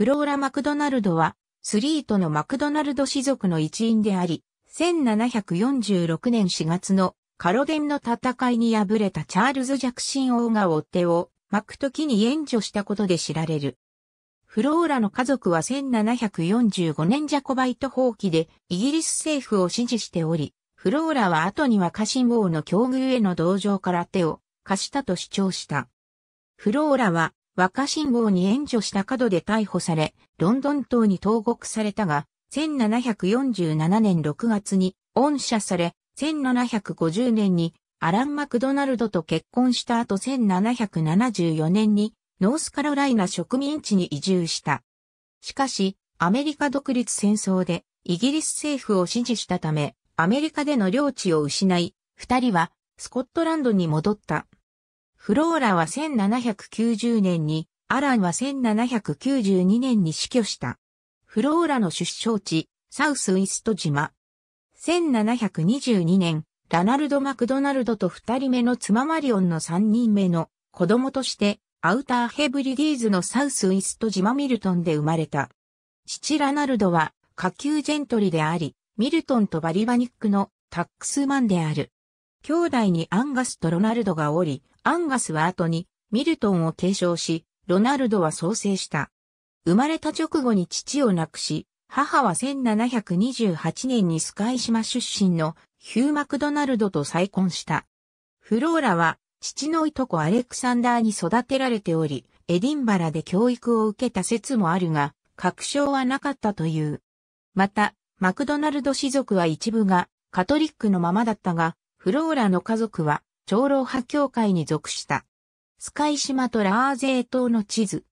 フローラ・マクドナルドは、スリートのマクドナルド氏族の一員であり、1746年4月のカロデンの戦いに敗れたチャールズ・ジャクシン王が追っ手を巻く時に援助したことで知られる。フローラの家族は1745年ジャコバイト放棄でイギリス政府を支持しており、フローラは後には家臣王の境遇への同情から手を貸したと主張した。フローラは若信号に援助した角で逮捕され、ロンドン島に投獄されたが、1747年6月に恩赦され、1750年にアラン・マクドナルドと結婚した後1774年にノースカロライナ植民地に移住した。しかし、アメリカ独立戦争でイギリス政府を支持したため、アメリカでの領地を失い、二人はスコットランドに戻った。フローラは1790年に、アランは1792年に死去した。フローラの出生地、サウスウィスト島。1722年、ラナルド・マクドナルドと二人目の妻マリオンの三人目の子供として、アウターヘブリディーズのサウスウィスト島ミルトンで生まれた。父ラナルドは下級ジェントリであり、ミルトンとバリバニックのタックスマンである。兄弟にアンガスとロナルドがおり、アンガスは後にミルトンを継承し、ロナルドは創生した。生まれた直後に父を亡くし、母は1728年にスカイ島出身のヒュー・マクドナルドと再婚した。フローラは父のいとこアレクサンダーに育てられており、エディンバラで教育を受けた説もあるが、確証はなかったという。また、マクドナルド氏族は一部がカトリックのままだったが、フローラの家族は長老派教会に属した。スカイ島とラーゼー島の地図。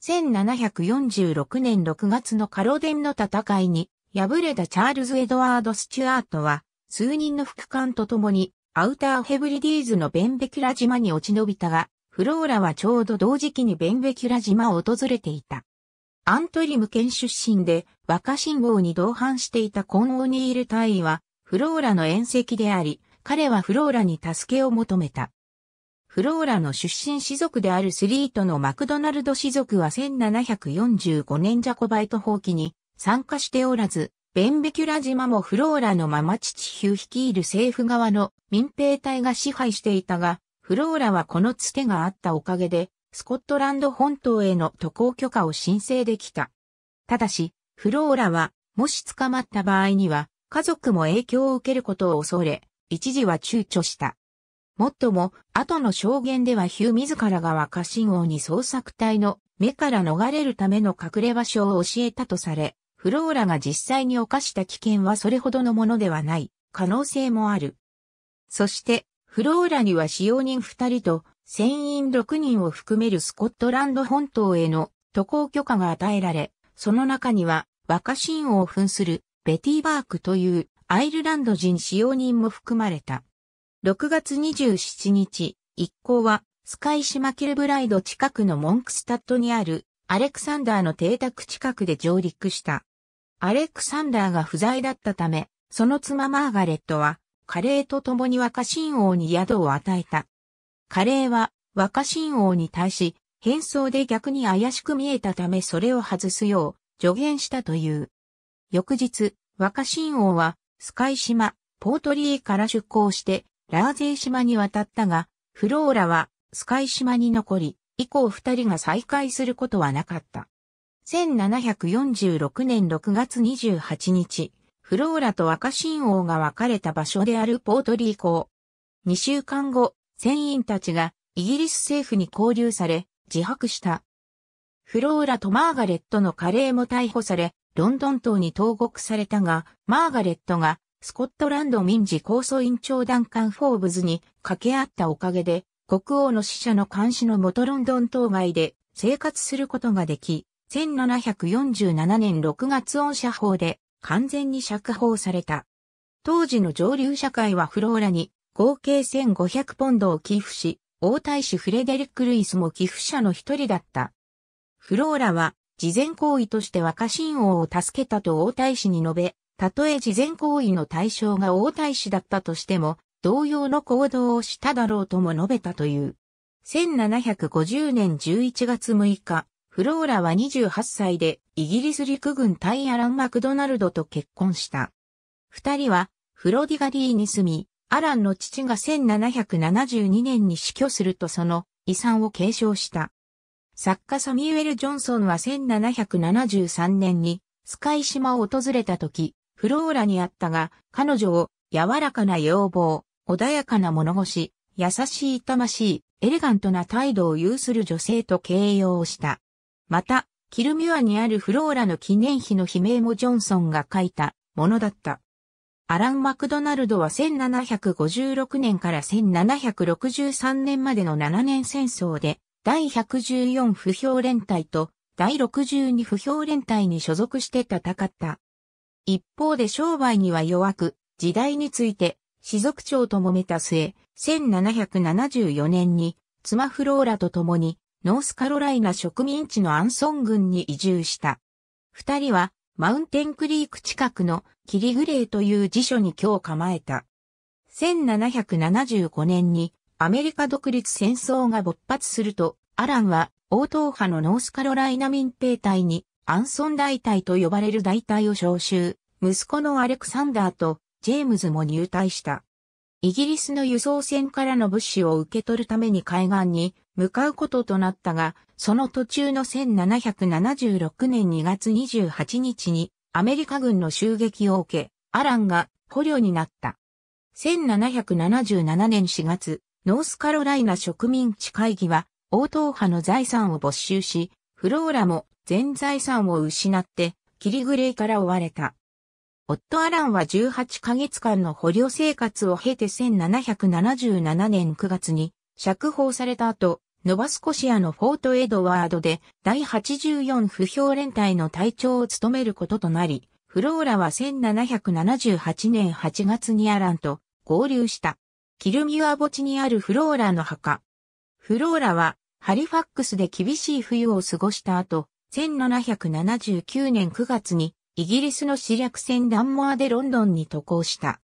1746年6月のカロデンの戦いに敗れたチャールズ・エドワード・スチュアートは数人の副官と共にアウターヘブリディーズのベンベキュラ島に落ち延びたが、フローラはちょうど同時期にベンベキュラ島を訪れていた。アントリム県出身で若信号に同伴していたコンオニール隊はフローラの遠戚であり、彼はフローラに助けを求めた。フローラの出身氏族であるスリートのマクドナルド氏族は1745年ジャコバイト放棄に参加しておらず、ベンベキュラ島もフローラのまま父ヒュ率いる政府側の民兵隊が支配していたが、フローラはこのつけがあったおかげで、スコットランド本島への渡航許可を申請できた。ただし、フローラは、もし捕まった場合には、家族も影響を受けることを恐れ、一時は躊躇した。もっとも、後の証言ではヒュー自らが若新王に捜索隊の目から逃れるための隠れ場所を教えたとされ、フローラが実際に犯した危険はそれほどのものではない可能性もある。そして、フローラには使用人二人と船員6人を含めるスコットランド本島への渡航許可が与えられ、その中には若新王を扮するベティバークというアイルランド人使用人も含まれた。6月27日、一行は、スカイシマキルブライド近くのモンクスタッドにある、アレクサンダーの邸宅近くで上陸した。アレクサンダーが不在だったため、その妻マーガレットは、カレーと共に若新王に宿を与えた。カレーは、若新王に対し、変装で逆に怪しく見えたためそれを外すよう助言したという。翌日、若新王はスカイ島、ポートリーから出港して、ラーゼー島に渡ったが、フローラはスカイ島に残り、以降二人が再会することはなかった。1746年6月28日、フローラと赤信王が別れた場所であるポートリー港。2週間後、船員たちがイギリス政府に交留され、自白した。フローラとマーガレットのカレーも逮捕され、ロンドン島に投獄されたが、マーガレットがスコットランド民事控訴員長団ンフォーブズに掛け合ったおかげで、国王の死者の監視の元ロンドン島外で生活することができ、1747年6月恩赦法で完全に釈放された。当時の上流社会はフローラに合計1500ポンドを寄付し、王太子フレデリック・ルイスも寄付者の一人だった。フローラは事前行為として若新王を助けたと王太子に述べ、たとえ事前行為の対象が王太子だったとしても、同様の行動をしただろうとも述べたという。1750年11月6日、フローラは28歳でイギリス陸軍タイアラン・マクドナルドと結婚した。二人はフロディガリーに住み、アランの父が1772年に死去するとその遺産を継承した。作家サミュエル・ジョンソンは1773年にスカイ島を訪れた時、フローラにあったが、彼女を柔らかな要望、穏やかな物腰、優しい痛ましい、エレガントな態度を有する女性と形容した。また、キルミュアにあるフローラの記念碑の悲鳴もジョンソンが書いたものだった。アラン・マクドナルドは1756年から1763年までの7年戦争で第114不評連隊と第62不評連隊に所属して戦った。一方で商売には弱く、時代について、士族長と揉めた末、1774年に、妻フローラと共に、ノースカロライナ植民地のアンソン郡に移住した。二人は、マウンテンクリーク近くのキリグレーという辞書に今日構えた。1775年にアメリカ独立戦争が勃発すると、アランは、王答派のノースカロライナ民兵隊に、アンソン大隊と呼ばれる大隊を招集、息子のアレクサンダーと、ジェームズも入隊した。イギリスの輸送船からの物資を受け取るために海岸に向かうこととなったが、その途中の1776年2月28日にアメリカ軍の襲撃を受け、アランが捕虜になった。1777年4月、ノースカロライナ植民地会議は、王党派の財産を没収し、フローラも全財産を失って、キリグレイから追われた。夫ット・アランは18ヶ月間の捕虜生活を経て1777年9月に釈放された後、ノバスコシアのフォート・エドワードで第84不評連隊の隊長を務めることとなり、フローラは1778年8月にアランと合流した。キルミュア墓地にあるフローラの墓。フローラは、ハリファックスで厳しい冬を過ごした後、1779年9月に、イギリスの死略船ダンモアでロンドンに渡航した。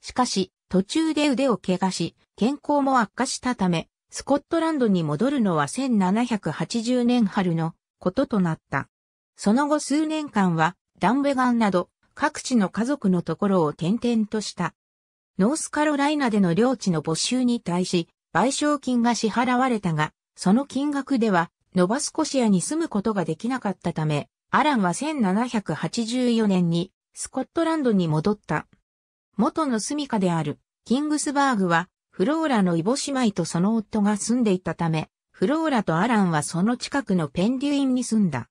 しかし、途中で腕を怪我し、健康も悪化したため、スコットランドに戻るのは1780年春のこととなった。その後数年間は、ダンベガンなど、各地の家族のところを転々とした。ノースカロライナでの領地の募集に対し、賠償金が支払われたが、その金額では、ノバスコシアに住むことができなかったため、アランは1784年にスコットランドに戻った。元の住処であるキングスバーグはフローラのイボ姉妹とその夫が住んでいたため、フローラとアランはその近くのペンデュインに住んだ。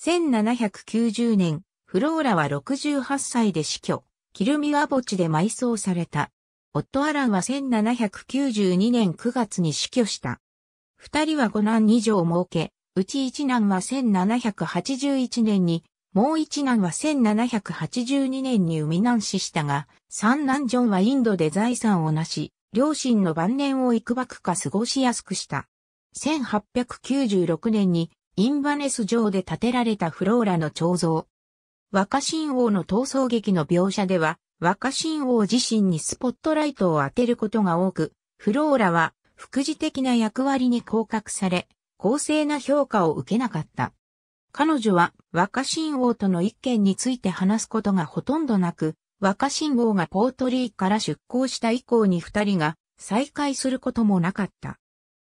1790年、フローラは68歳で死去。キルミア墓地で埋葬された。オットアランは1792年9月に死去した。二人は五男二女を設け、うち一男は1781年に、もう一男は1782年に生み難死したが、三男ジョンはインドで財産をなし、両親の晩年を幾ばくか過ごしやすくした。1896年にインバネス城で建てられたフローラの彫像、若新王の逃走劇の描写では、若新王自身にスポットライトを当てることが多く、フローラは副次的な役割に降格され、公正な評価を受けなかった。彼女は若新王との一件について話すことがほとんどなく、若新王がポートリーから出港した以降に二人が再会することもなかった。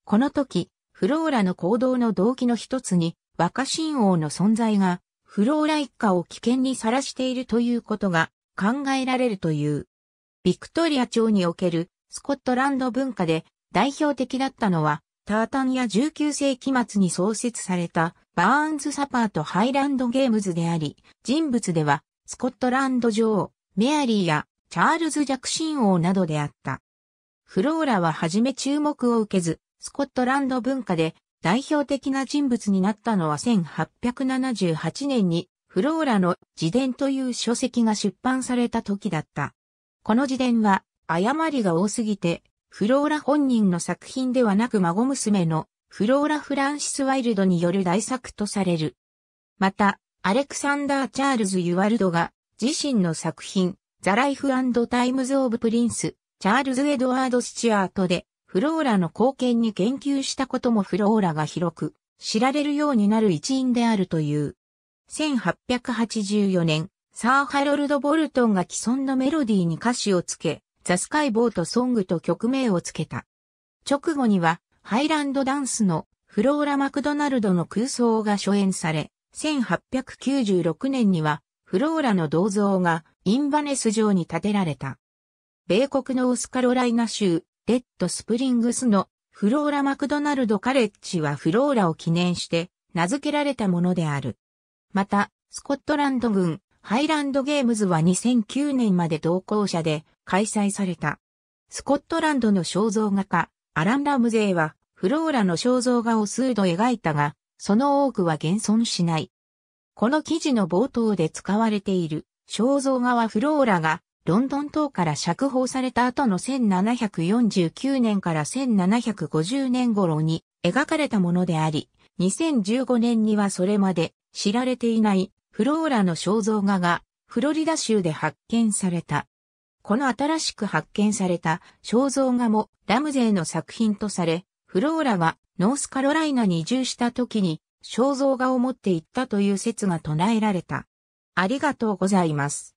この時、フローラの行動の動機の一つに若新王の存在がフローラ一家を危険にさらしているということが考えられるという。ビクトリア朝におけるスコットランド文化で代表的だったのは、タータンや19世紀末に創設されたバーンズサパーとハイランドゲームズであり、人物ではスコットランド女王、メアリーやチャールズ・ジャクシン王などであった。フローラははじめ注目を受けず、スコットランド文化で代表的な人物になったのは1878年にフローラの自伝という書籍が出版された時だった。この自伝は誤りが多すぎてフローラ本人の作品ではなく孫娘のフローラ・フランシス・ワイルドによる大作とされる。また、アレクサンダー・チャールズ・ユワルドが自身の作品、ザ・ライフ・タイムズ・オブ・プリンス、チャールズ・エドワード・スチュアートでフローラの貢献に言及したこともフローラが広く知られるようになる一因であるという。1884年、サー・ハロルド・ボルトンが既存のメロディーに歌詞をつけ、ザ・スカイ・ボート・ソングと曲名をつけた。直後には、ハイランドダンスのフローラ・マクドナルドの空想が初演され、1896年には、フローラの銅像がインバネス城に建てられた。米国のオスカロライナ州レッドスプリングスのフローラ・マクドナルド・カレッジはフローラを記念して名付けられたものである。また、スコットランド軍ハイランドゲームズは2009年まで同行者で開催された。スコットランドの肖像画家、アラン・ラムゼイは、フローラの肖像画を数度描いたが、その多くは現存しない。この記事の冒頭で使われている肖像画はフローラがロンドン島から釈放された後の1749年から1750年頃に描かれたものであり、2015年にはそれまで知られていないフローラの肖像画がフロリダ州で発見された。この新しく発見された肖像画もラムゼーの作品とされ、フローラはノースカロライナに移住した時に肖像画を持っていったという説が唱えられた。ありがとうございます。